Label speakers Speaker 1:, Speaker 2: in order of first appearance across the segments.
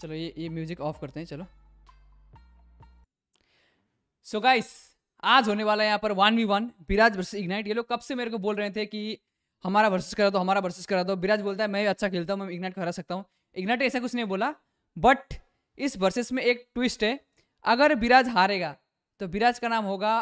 Speaker 1: चलो ये ये म्यूज़िक ऑफ करते हैं चलो सो so गाइस आज होने वाला है यहाँ पर one v one Biraj versus Ignite ये लोग कब से मेरे को बोल रहे थे कि हमारा वर्सेस करा दो हमारा वर्सेस करा दो बिराज बोलता है मैं अच्छा खेलता हूँ मैं इग्नाइट को हरा सकता हूँ इग्नाइट ऐसा कुछ नहीं बोला बट इस वर्सेस में एक ट्विस्ट है अगर बिराज हारेगा तो बिराज का नाम होगा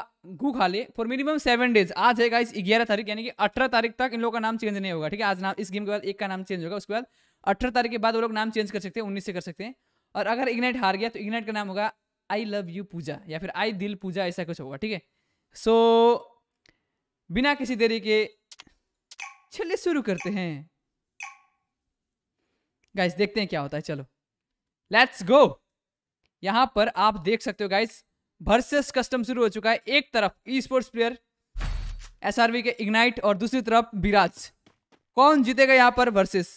Speaker 1: गु खाले फॉर मिनिमम सेवन डेज आज है इस ग्यारह तारीख यानी कि अठारह तारीख तक इन लोगों का नाम चेंज नहीं होगा ठीक है आज नाम इस गेम के बाद एक का नाम चेंज होगा उसके बाद अठारह तारीख के बाद वो लोग नाम चेंज कर सकते हैं उन्नीस से कर सकते हैं और अगर इग्नाइट हार गया तो इग्नाइट का नाम होगा आई लव यू पूजा या फिर आई दिल पूजा ऐसा कुछ होगा ठीक है सो बिना किसी देरी के चलिए शुरू करते हैं गाइस देखते हैं क्या होता है चलो लेट्स गो यहां पर आप देख सकते हो गाइस वर्सेस कस्टम शुरू हो चुका है एक तरफ ई स्पोर्ट्स प्लेयर एसआरवी के इग्नाइट और दूसरी तरफ विराज कौन जीतेगा यहां पर वर्सेस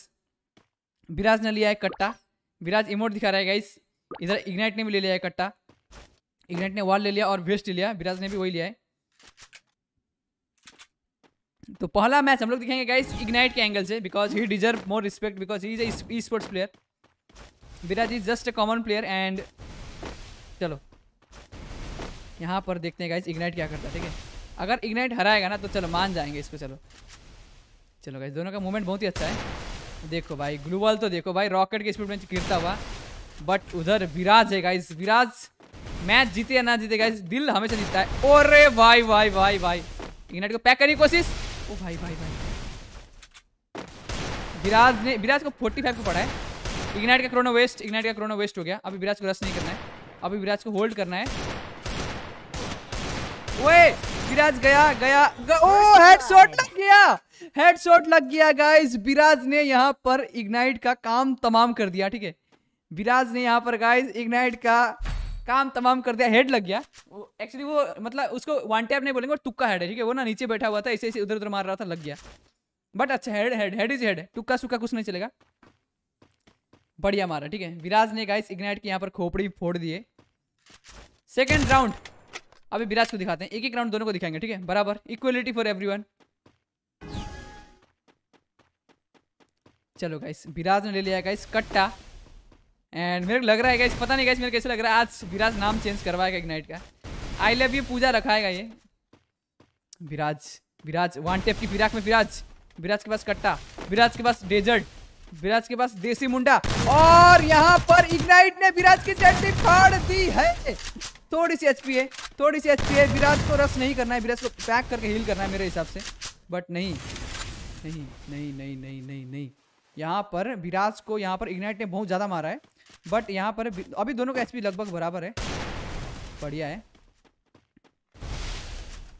Speaker 1: विराज ने लिया है कट्टा विराज इमोट दिखा रहा है गाइस इधर इग्नाइट ने भी ले लिया है कट्टा इग्नाइट ने वॉल ले लिया और वेस्ट ले लिया विराज ने भी वही लिया है तो पहला मैच हम लोग दिखाएंगे गाइस इग्नाइट के एंगल से because he deserve more respect because he is a sports player Viraj is just a common player and चलो यहाँ पर देखते हैं गाइस इग्नाइट क्या करता है ठीक है अगर इग्नाइट हराएगा ना तो चलो मान जाएंगे इसको चलो चलो गाइस दोनों का मूवमेंट बहुत ही अच्छा है देखो भाई ग्लूबल तो देखो भाई रॉकेट के स्पीड में गिरता हुआ बट उधर विराज है गाइस विराज मैच जीते या ना जीते गाइस दिल हमेशा जीतता है ओरे भाई भाई भाई भाई इग्नाइट को पैक करने की कोशिश ओ भाई भाई भाई विराज ने विराज को 45 को पड़ा है इग्नाइट का क्रोनो वेस्ट इग्नाइट का क्रोनो वेस्ट हो गया अभी विराज को रस नहीं करना है अभी विराज को होल्ड करना है ओए विराज गया गया ओ हेडशॉट लग गया हेडशॉट लग गया गाइस विराज ने यहाँ पर इग्नाइट का काम तमाम कर दिया ठीक है विराज ने यहाँ पर गाइस इग्नाइट का काम तमाम कर दिया हेड लग गया एक्चुअली वो मतलब उसको वन टैप नहीं बोलेंगे तुक्का हेड है ठीक है वो ना नीचे बैठा हुआ था ऐसे ऐसे उधर उधर मार रहा था लग गया बट अच्छा head head head is head है टुक्का सुक्का कुछ नहीं चलेगा बढ़िया मारा ठीक है विराज ने गाइस इग्नाइट की यहाँ पर खोपड़ी फोड़ दिए सेकेंड राउंड अभी विराज को दिखाते हैं एक एक राउंड दोनों को दिखाएंगे ठीक है बराबर इक्वलिटी फॉर एवरीवन चलो गाइस विराज ने ले लिया गाइस कट्टा एंड मेरे को लग रहा है गाइस पता नहीं गाइस मेरे कैसे लग रहा है आज विराज नाम चेंज करवाएगा इग्नाइट का आई लव यू पूजा रखाएगा ये विराज विराज वन टेप की फिराक में विराज विराज के पास कट्टा विराज के पास डेजर्ट विराज के पास देसी मुंडा और यहाँ पर इग्नाइट ने विराज की चटनी फाड़ दी है थोड़ी सी एचपी है थोड़ी सी एचपी है विराज को रस नहीं करना है विराज को पैक करके हील करना है मेरे हिसाब से बट नहीं नहीं नहीं नहीं नहीं नहीं नहीं यहाँ पर विराज को यहाँ पर इग्नाइट ने बहुत ज़्यादा मारा है बट यहाँ पर अभी दोनों का एचपी लगभग बराबर है बढ़िया है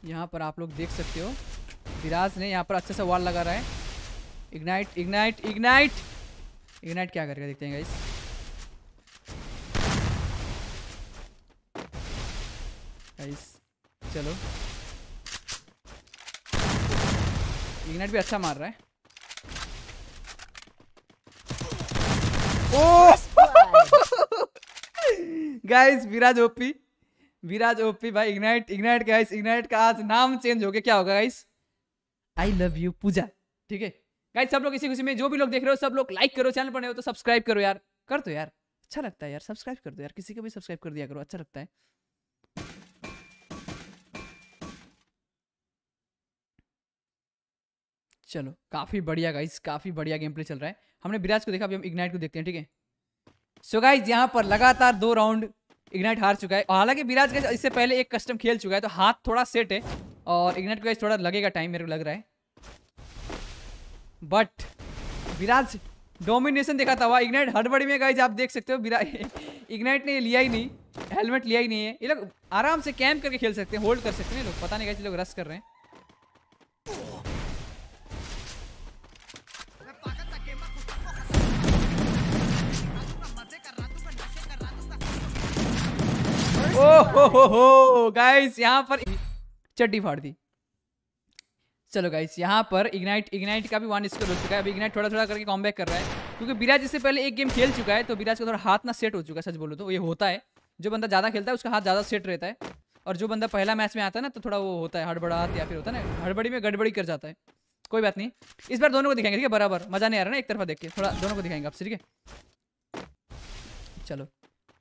Speaker 1: यहाँ पर आप लोग देख सकते हो विराज ने यहाँ पर अच्छे से वॉल लगा रहा है इग्नाइट इग्नाइट इग्नाइट इग्नाइट क्या करके देखते हैं गाइस गाइस चलो इग्नाइट भी अच्छा मार रहा है guys Viraj OP Viraj OP भाई इग्नाइट इग्नाइट गाइस इग्नाइट का आज नाम चेंज हो गया क्या होगा guys I love you Pooja ठीक है गाइस सब लोग इसी खुशी में जो भी लोग देख रहे हो सब लोग लाइक करो चैनल पर नहीं हो तो सब्सक्राइब करो यार कर दो यार अच्छा लगता है यार सब्सक्राइब कर दो यार किसी को भी सब्सक्राइब कर दिया करो अच्छा लगता है चलो काफ़ी बढ़िया गाइस काफ़ी बढ़िया गेम प्ले चल रहा है हमने विराज को देखा अभी हम इग्नाइट को देखते हैं ठीक है सो गाइज यहाँ पर लगातार दो राउंड इग्नाइट हार चुका है हालांकि विराज का इससे पहले एक कस्टम खेल चुका है तो हाथ थोड़ा सेट है और इग्नाइट को थोड़ा लगेगा टाइम मेरे को लग रहा है बट विराज डोमिनेशन देखा था हुआ इग्नाइट हड़बड़ी में गाइज आप देख सकते हो इग्नाइट ने लिया ही नहीं हेलमेट लिया ही नहीं है ये लोग आराम से कैम्प करके खेल सकते हैं होल्ड कर सकते हैं लोग पता नहीं गाइज लोग रस कर रहे हैं गाइस यहाँ पर चट्टी फाड़ दी चलो गाइस यहाँ पर इग्नाइट इग्नाइट का भी वन स्कोर हो चुका है अब इग्नाइट थोड़ा थोड़ा करके कॉम कर रहा है क्योंकि बिराज इससे पहले एक गेम खेल चुका है तो बिराज का थोड़ा हाथ ना सेट हो चुका है सच बोलो तो ये होता है जो बंदा ज़्यादा खेलता है उसका हाथ ज़्यादा सेट रहता है और जो बंदा पहला मैच में आता है ना तो थोड़ा वो होता है हड़बड़ाहट या फिर होता है ना हड़बड़ी में गड़बड़ी कर जाता है कोई बात नहीं इस बार दोनों को दिखाएंगे ठीक है बराबर मज़ा नहीं आ रहा ना एक तरफा देख के थोड़ा दोनों को दिखाएंगे आपसे ठीक है चलो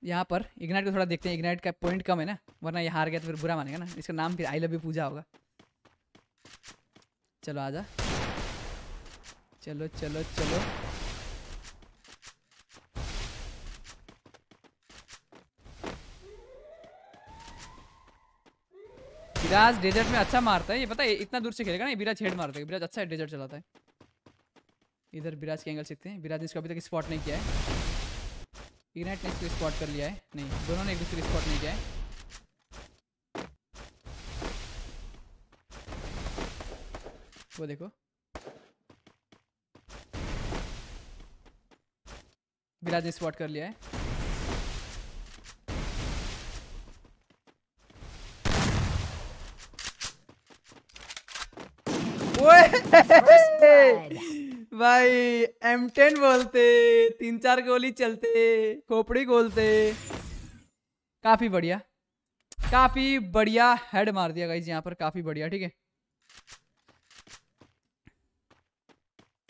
Speaker 1: यहाँ पर इग्नाइट को थोड़ा देखते हैं इग्नाइट का पॉइंट कम है ना वरना यहाँ हार गया तो फिर बुरा मानेगा ना इसका नाम फिर आई लव यू पूजा होगा चलो आजा चलो चलो चलो
Speaker 2: विराज डेजर्ट में अच्छा
Speaker 1: मारता है ये पता है इतना दूर से खेलेगा ना विराज हेड मारता है विराज अच्छा है डेजर्ट चलाता है इधर विराज के एंगल सीखते हैं विराज इसको अभी तक स्पॉट नहीं किया है इग्नाइट ने इसको स्पॉट कर लिया है नहीं दोनों ने एक दूसरे स्पॉट नहीं किया है वो देखो विराज ने स्पॉट कर लिया है ओए भाई M10 बोलते तीन चार गोली चलते खोपड़ी गोलते काफी बढ़िया काफी बढ़िया हेड मार दिया गाइज यहाँ पर काफी बढ़िया ठीक है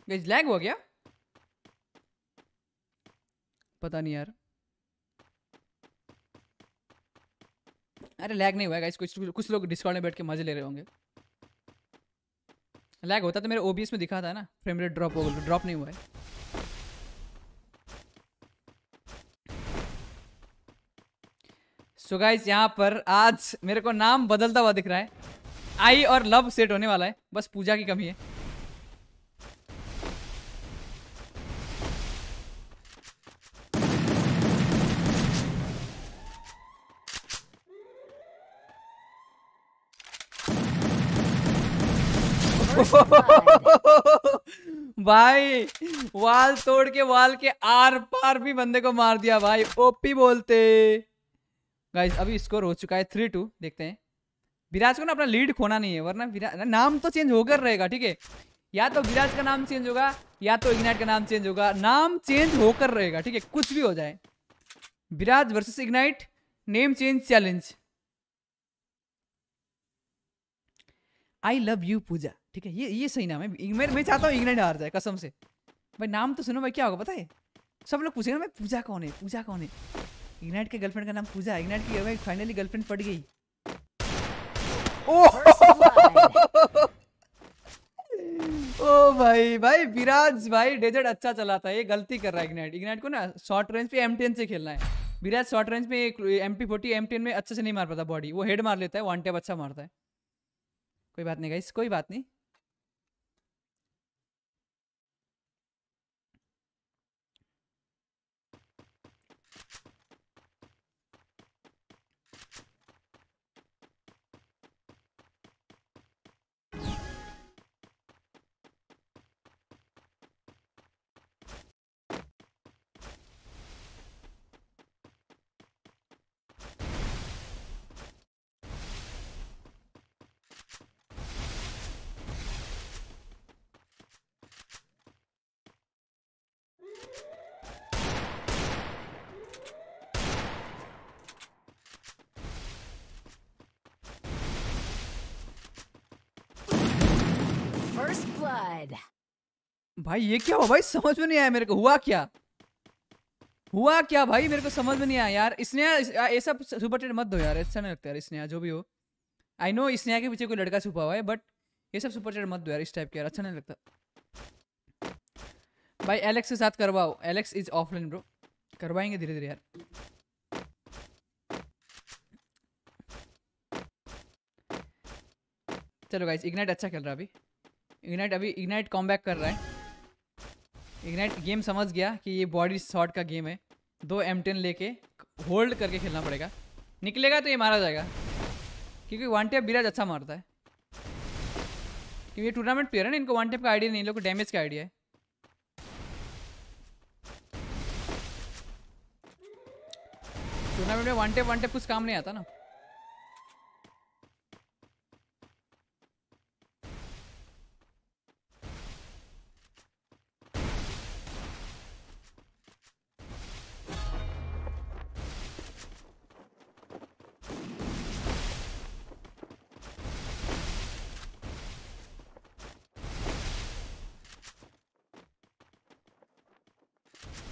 Speaker 1: गाइज लैग हो गया पता नहीं यार अरे लैग नहीं हुआ गाइज कुछ कुछ लोग डिस्कॉर्ड में बैठ के मजे ले रहे होंगे लैग होता तो मेरे ओबीएस में दिखा था ना फ्रेम रेट ड्रॉप हो गया ड्रॉप तो नहीं हुआ है सो गाइस यहाँ पर आज मेरे को नाम बदलता हुआ दिख रहा है आई और लव सेट होने वाला है बस पूजा की कमी है भाई वाल तोड़ के वाल के आर पार भी बंदे को मार दिया भाई ओपी बोलते गाइस अभी स्कोर हो चुका है थ्री टू देखते हैं विराज को ना अपना लीड खोना नहीं है वरना नाम तो चेंज होकर रहेगा ठीक है या तो विराज का नाम चेंज होगा या तो इग्नाइट का नाम चेंज होगा नाम चेंज होकर रहेगा ठीक है कुछ भी हो जाए Viraj versus Ignite name change challenge I love you Pooja ठीक है ये ये सही नाम है मैं मैं चाहता हूँ इंग्लैंड हार जाए कसम से भाई नाम तो सुनो भाई क्या होगा पता है सब लोग पूछेंगे भाई पूजा कौन है पूजा कौन है इंग्लैंड के गर्लफ्रेंड का नाम पूजा है इंग्लैंड की भाई फाइनली गर्लफ्रेंड पड़ गई ओह ओ भाई भाई विराज भाई डेजर्ट अच्छा चलाता है ये गलती कर रहा है इग्नाइट इग्नाइट को ना शॉर्ट रेंज पे एम टेन से खेलना है विराज शॉर्ट रेंज में M P forty M ten में अच्छे से नहीं मार पाता बॉडी वो हेड मार लेता है वन टेप अच्छा मारता है कोई बात नहीं गाइस कोई बात नहीं blood. भाई ये क्या हुआ भाई समझ में नहीं आया मेरे को हुआ क्या हुआ क्या भाई मेरे को समझ में नहीं आया यार इसने ऐसा सुपर ट्रेड मत दो यार ऐसा नहीं लगता यार इसने जो भी हो आई नो इसने के पीछे कोई लड़का छुपा हुआ है बट ये सब सुपर चैट मत दो यार इस टाइप के यार अच्छा नहीं लगता भाई एलेक्स के साथ करवाओ एलेक्स इज ऑफलाइन ब्रो करवाएंगे धीरे धीरे यार चलो भाई इग्नाइट अच्छा खेल रहा अभी इग्नाइट अभी इग्नाइट कॉम कर रहा है इग्नाइट गेम समझ गया कि ये बॉडी शॉट का गेम है दो एम टेन लेके होल्ड करके खेलना पड़ेगा निकलेगा तो ये मारा जाएगा क्योंकि वन टेप बिराज अच्छा मारता है क्योंकि ये टूर्नामेंट प्लेयर है ना इनको वन टेप का आइडिया नहीं लोग डैमेज का आइडिया है टूर्नामेंट में वन टेप वन टेप कुछ काम नहीं आता ना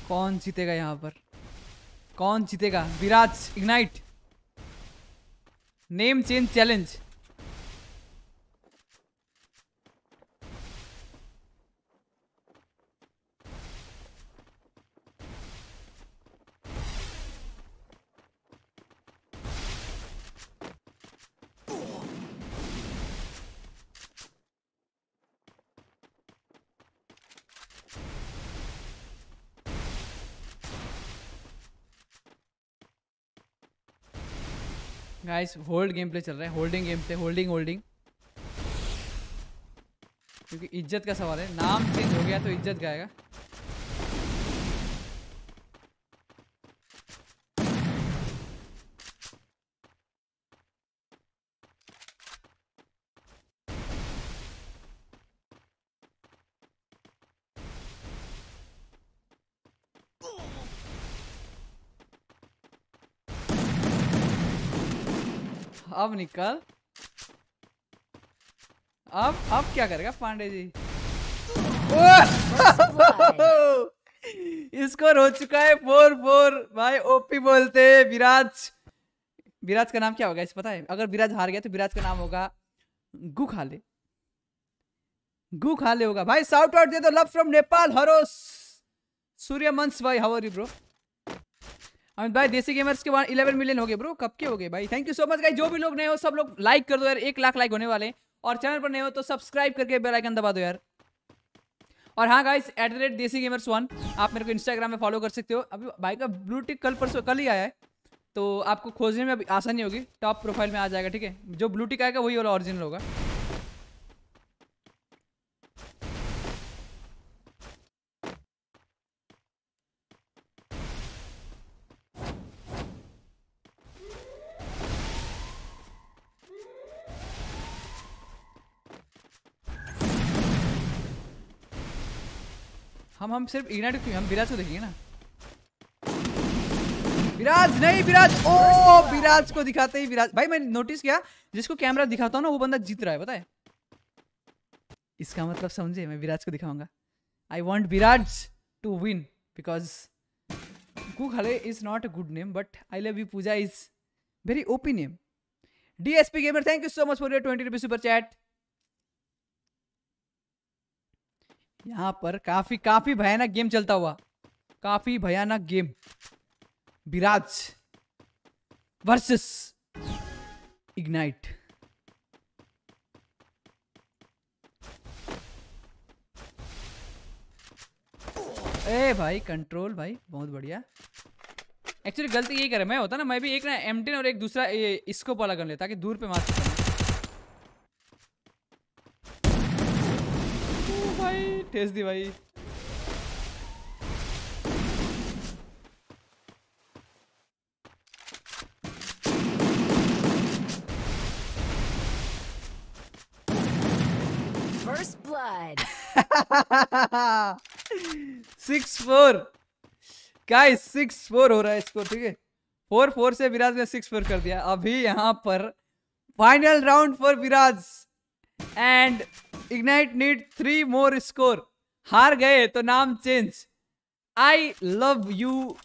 Speaker 1: कौन जीतेगा यहाँ पर कौन जीतेगा Viraj Ignite name change challenge guys hold game play चल रहा है holding game play holding holding क्योंकि इज्जत का सवाल है नाम चेंज हो गया तो इज्जत गाएगा अब निकल अब अब क्या करेगा पांडे जी स्कोर हो चुका है फोर फोर भाई ओपी बोलते हैं विराज विराज का नाम क्या होगा इस पता है अगर विराज हार गया तो विराज का नाम होगा गु खाले गु खाले होगा भाई साउट आउट दे दो लव फ्रॉम नेपाल हरोस मंस भाई how are you bro Amit भाई देसी गेमर्स के बाद इलेवन मिलियन हो गए ब्रो कब के हो गए भाई थैंक यू सो मच भाई जो भी लोग नए हो सब लोग लाइक कर दो यार एक लाख लाइक होने वाले और चैनल पर नए हो तो सब्सक्राइब करके बेल आइकन दबा दो यार और हाँ guys at the rate Desi gamers one आप मेरे को इंस्टाग्राम में फॉलो कर सकते हो अभी भाई का ब्लू टिक कल परसों कल ही आया है तो आपको खोजने में अभी आसानी होगी टॉप प्रोफाइल में आ जाएगा ठीक है जो ब्लू टिक आएगा वही वाला ऑरिजिनल होगा हम हम सिर्फ इग्नाइट क्यों हम विराज को देखेंगे ना विराज नहीं विराज ओ विराज को दिखाते ही विराज भाई मैं नोटिस किया जिसको कैमरा दिखाता हूँ ना वो बंदा जीत रहा है बताए इसका मतलब समझे मैं विराज को दिखाऊंगा I want Viraj to win because कुखले is not a good name but I love you Pooja is very OP name D S P gamer thank you so much for your twenty rupees super chat यहाँ पर काफी काफी भयानक game चलता हुआ काफी भयानक गेम विराज वर्सेस इग्नाइट ए भाई कंट्रोल भाई बहुत बढ़िया एक्चुअली गलती यही करे मैं होता ना मैं भी एक ना एम और एक दूसरा इसको वाला कर लेता कि दूर पे मार सकता भाई ठेस दी भाई six four guys six four हो रहा है इसको ठीक है फोर फोर से विराज ने सिक्स फोर कर दिया अभी यहां पर final round for Viraj and Ignite need three more score हार गए तो नाम चेंज आई लव यू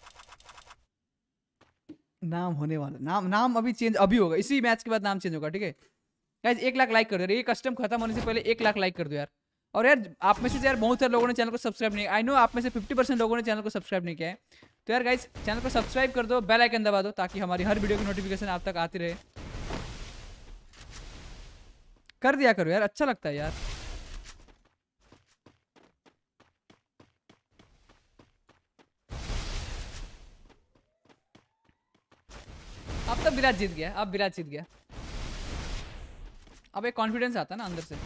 Speaker 1: नाम होने वाला नाम नाम अभी चेंज अभी होगा इसी मैच के बाद नाम चेंज होगा ठीक है गाइज एक लाख लाइक कर दो ये कस्टम खत्म होने से पहले एक लाख लाइक कर दो यार और यार आप में से तो यार बहुत सारे लोगों ने चैनल को सब्सक्राइब नहीं आई नो आप में से फिफ्टी परसेंट लोगों ने चैनल को सब्सक्राइब नहीं किया है तो यार गाइज चैनल को सब्सक्राइब कर दो बेल आइकन दबा दो ताकि हमारी हर वीडियो की नोटिफिकेशन आप तक आती रहे कर दिया करो यार अच्छा लगता है यार अब तो बिराज जीत गया अब बिराज जीत गया अब एक कॉन्फिडेंस आता है ना अंदर से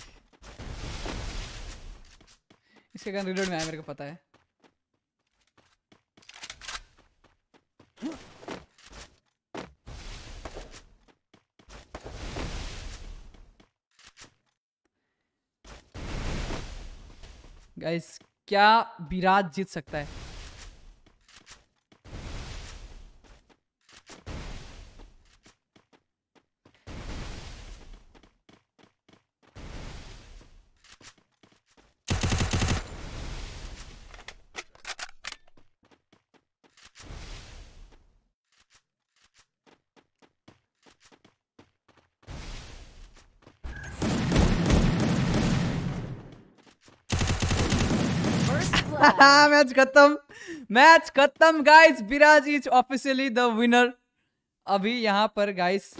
Speaker 1: इसके गन रिलोड में आया मेरे को पता है गाइस क्या विराट जीत सकता है हाँ, मैच खत्म मैच खत्म guys Viraj is officially the winner अभी यहां पर गाइस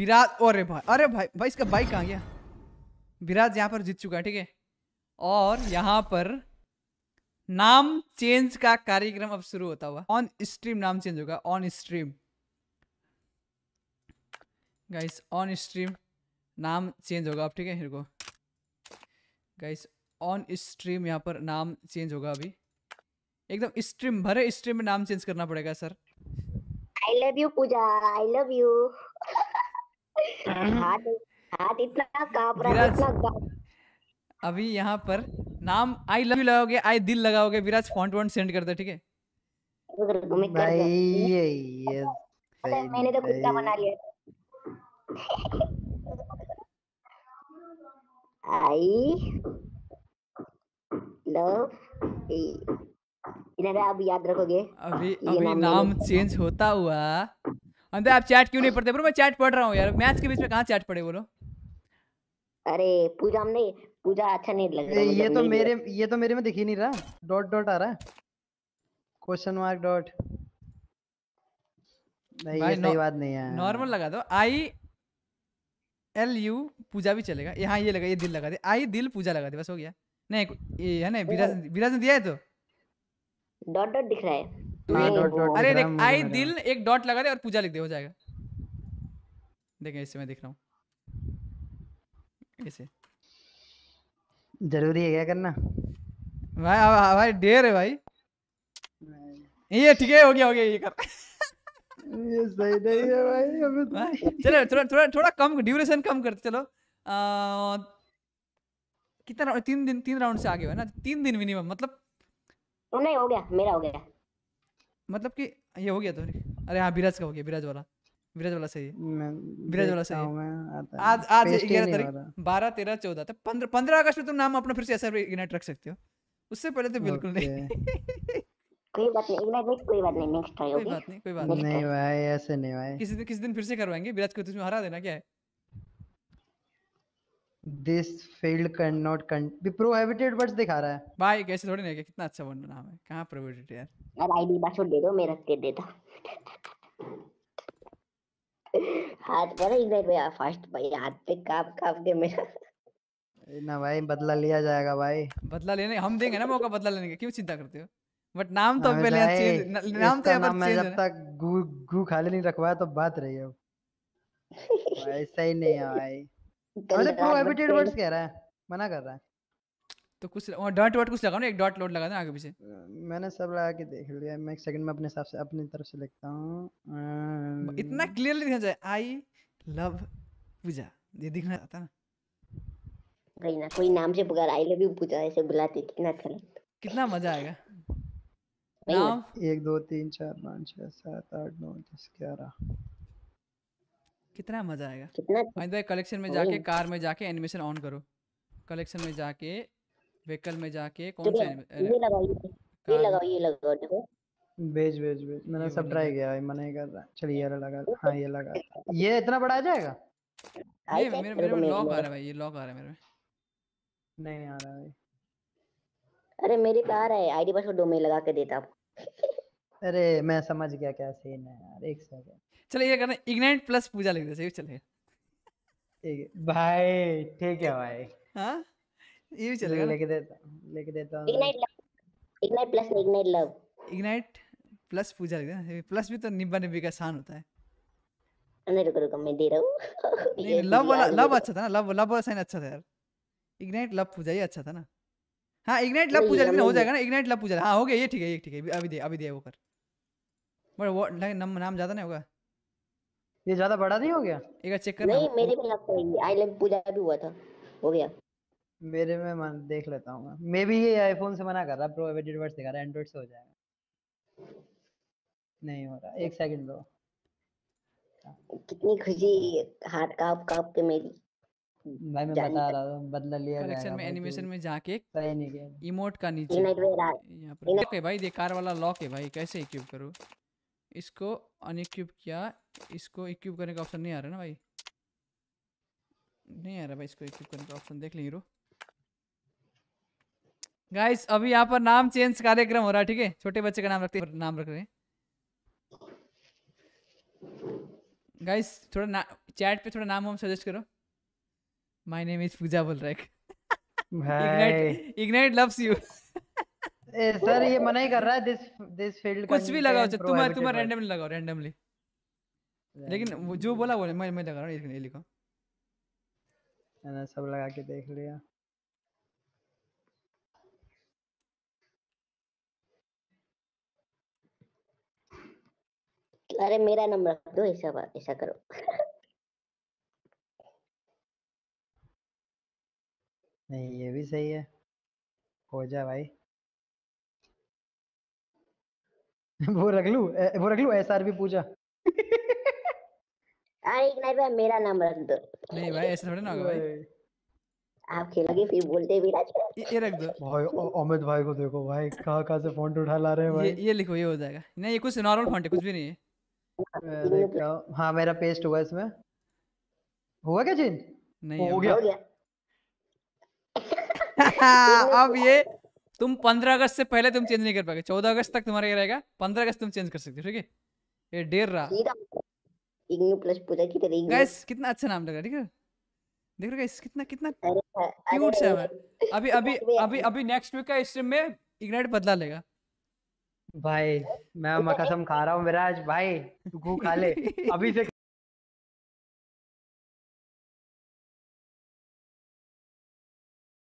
Speaker 1: विराज अरे भाई अरे भाई भाई इसका बाइक कहाँ गया विराज यहां पर जीत चुका है ठीक है और यहां पर नाम चेंज का कार्यक्रम अब शुरू होता हुआ ऑन स्ट्रीम नाम चेंज होगा on stream guys on stream नाम चेंज होगा अब ठीक है गाइस ऑन स्ट्रीम यहाँ पर नाम चेंज होगा अभी एकदम स्ट्रीम भरे स्ट्रीम में नाम चेंज करना पड़ेगा sir I love you Pooja I love you हाथ इतना काप रहा है इतना अभी यहाँ पर नाम आई लव यू लगाओगे आई दिल लगाओगे विराज फॉन्ट वॉन्ट सेंड कर दे ठीक है मैंने तो खुद बना लिया आई लव इन्हें आप याद रखोगे अभी अभी नाम चेंज होता हुआ अंदर आप चैट क्यों नहीं पढ़ते ब्रो मैं चैट पढ़ रहा हूँ यार मैच के बीच में कहाँ चैट पढ़े बोलो अरे पूजा हमने पूजा अच्छा नहीं लग रहा ये तो मेरे ये तो मेरे में दिख ही नहीं रहा डॉट डॉट आ रहा है क्वेश्चन मार्क डॉट नहीं ये सही बात नहीं है नॉर्मल लगा दो आई एल यू पूजा भी चलेगा यहाँ ये लगा ये दिल लगा दे आई दिल पूजा लगा दे बस हो गया नहीं ये है ना विराज विराज ने दिया है तो डॉट डॉट दिख रहा है हाँ, अरे देख आई दिल एक डॉट लगा दे और पूजा लिख दे हो जाएगा देखें इससे मैं दिख रहा हूँ जरूरी है क्या करना भाई भाई देर है भाई नहीं। ये ठीक है हो गया हो गया ये कर ये सही नहीं है भाई, तो भाई। चलो थोड़ा थोड़ा थोड़ा कम ड्यूरेशन कम करते चलो आ, कितना राउंड तीन दिन तीन राउंड से आगे हो ना तीन दिन मिनिमम मतलब नहीं हो गया मेरा हो गया मतलब कि ये हो गया तो अरे हाँ विराज का हो गया विराज वाला विराज वाला सही है विराज वाला सही है आज आज ग्यारह तारीख बारह तेरह चौदह तो पंद्रह पंद्रह अगस्त में तुम नाम अपना फिर से ऐसा इग्नाइट रख सकते हो उससे पहले तो बिल्कुल नहीं कोई बात नहीं इग्नाइट नहीं कोई बात नहीं नेक्स्ट ट्राई टाइम कोई बात नहीं कोई बात नहीं भाई ऐसे नहीं भाई किसी दिन किसी दिन फिर से करवाएंगे विराज को तुझमें तो हरा देना क्या है this field can not be prohibited words दिखा रहा है भाई कैसे थोड़ी ना कितना अच्छा वर्ड रहा है कहां प्रोहिबिटेड यार यार आईडी पासवर्ड दे दो मैं रख के देता हाथ पर इधर मेरा फर्स्ट भाई हाथ पे कांप कांप के मेरा ना भाई बदला लिया जाएगा भाई बदला लेने हम देंगे ना मौका बदला लेने का क्यों चिंता करते हो बट नाम तो हाँ पहले अच्छे नाम तो नाम मैं जब तक गु गु खाली नहीं रखवाया तो बात रही है ऐसा ही नहीं है भाई अरे प्रोहिबिटेड वर्ड्स कह रहा है मना कर रहा है तो कुछ वहां डॉट वर्ड कुछ लगाओ ना एक डॉट लोड लगा ना आगे पीछे मैंने सब लगा के देख लिया मैं एक सेकंड में अपने हिसाब से अपनी तरफ से लिखता हूं इतना क्लियरली दिखना चाहिए आई लव पूजा ये दिखना आता ना कोई ना कोई नाम से पुकार आई लव यू पूजा ऐसे बुलाती कितना अच्छा लगता कितना मजा आएगा नाम एक दो तीन चार पाँच छः सात आठ नौ दस ग्यारह कितना मजा आएगा कितना कलेक्शन में जाके कार में जाके एनिमेशन ऑन करो कलेक्शन में जाके व्हीकल में जाके कौन सा ये लगाओ ये लगाओ ये लगाओ देखो भेज भेज भेज मैंने सब ट्राई किया भाई मैंने ही कर रहा चलिए यार लगा हां ये लगा ये इतना बड़ा आ जाएगा
Speaker 2: ये मेरे मेरे में लॉक आ रहा है
Speaker 1: भाई ये लॉक आ रहा है मेरे में नहीं आ रहा भाई अरे मेरे पे आ रहा है आईडी पासवर्ड दो मैं लगा के देता हूं अरे मैं समझ गया क्या सीन है यार एक सेकंड चलो ये करना इग्नाइट प्लस पूजा लिख दे सही चलिए भाई ठीक है भाई हां
Speaker 2: ये भी चलेगा लिख
Speaker 1: देता हूं लिख देता हूं Ignite love Ignite plus Ignite love Ignite plus Pooja लिख दे प्लस हाँ, भी तो निब्बा निब्बी का शान होता है अंदर हाँ, रुको रुको मैं दे रहा हूं नहीं लव वाला लव अच्छा था ना लव लव वाला साइन अच्छा था यार इग्नाइट लव पूजा ही अच्छा था ना हाँ इग्नाइट लव पूजा हो जाएगा ना इग्नाइट लव पूजा हाँ हो गया ये ठीक है ये ठीक है अभी दे अभी दे वो कर बट वो नाम नाम ज़्यादा नहीं होगा ये ज्यादा बड़ा नहीं हो गया एक बार चेक कर नहीं मेरे में लगता है आई लव पूजा भी हुआ था हो गया मेरे में मन देख लेता हूं मे बी ये आईफोन से मना कर रहा प्रो एडिट वर्ड दिखा रहा एंड्रॉइड से हो जाएगा नहीं हो रहा एक सेकंड दो कितनी खुशी हाथ कांप कांप के मेरी भाई मैं बता रहा हूँ बदला लिया कलेक्शन में एनिमेशन में जाके सही नहीं गया इमोट का नीचे यहाँ पर लॉक है भाई कार वाला लॉक है भाई कैसे इक्विप करूँ इसको अनइक्विप किया इसको इक्विप करने का ऑप्शन नहीं आ रहा ना भाई नहीं आ रहा भाई इसको इक्विप करने का ऑप्शन देख लेंगे हीरो गाइस अभी यहाँ पर नाम चेंज कार्यक्रम हो रहा है ठीक है छोटे बच्चे का नाम रखते हैं नाम रख रहे हैं गाइस थोड़ा ना चैट पे थोड़ा नाम हम सजेस्ट करो माय नेम इज पूजा बोल रहा है इग्नाइट लव्स यू सर ये मना ही कर रहा है दिस दिस फील्ड कुछ भी लगाओ तुम्हारा तुम्हारा रैंडमली लगाओ रैंडमली लेकिन वो जो बोला वो मैं मैं लगा रहा हूँ ये लिखा मैंने सब लगा के देख लिया अरे मेरा नंबर दो ऐसा बात ऐसा करो नहीं ये भी सही है हो जा भाई वो रख लू वो रख लू एस आर भी पूजा अरे एक इग्नाइट भाई मेरा नाम रख दो नहीं भाई ऐसे थोड़ी ना होगा भाई आप खेलोगे फिर बोलते भी ना ये रख दो भाई अमित भाई को देखो भाई कहां कहां से फॉन्ट उठा ला रहे हैं भाई ये, ये लिखो ये हो जाएगा नहीं ये कुछ नॉर्मल फॉन्ट है कुछ भी नहीं है क्या हां मेरा पेस्ट हुआ इसमें हुआ क्या चेंज नहीं हो गया, अब ये तुम पंद्रह अगस्त से पहले तुम चेंज नहीं कर पाएंगे चौदह अगस्त तक तुम्हारा ये रहेगा पंद्रह अगस्त तुम चेंज कर सकते हो ठीक है ये डेर रहा इग्नू प्लस पूजा की तरह गाइस कितना अच्छा नाम लगा ठीक है देख रहे गाइस कितना कितना क्यूट सा है अभी अभी अभी अभी नेक्स्ट वीक का स्ट्रीम में इग्नाइट बदला लेगा भाई मैं कसम खा रहा हूँ मेरा भाई तू खा ले अभी से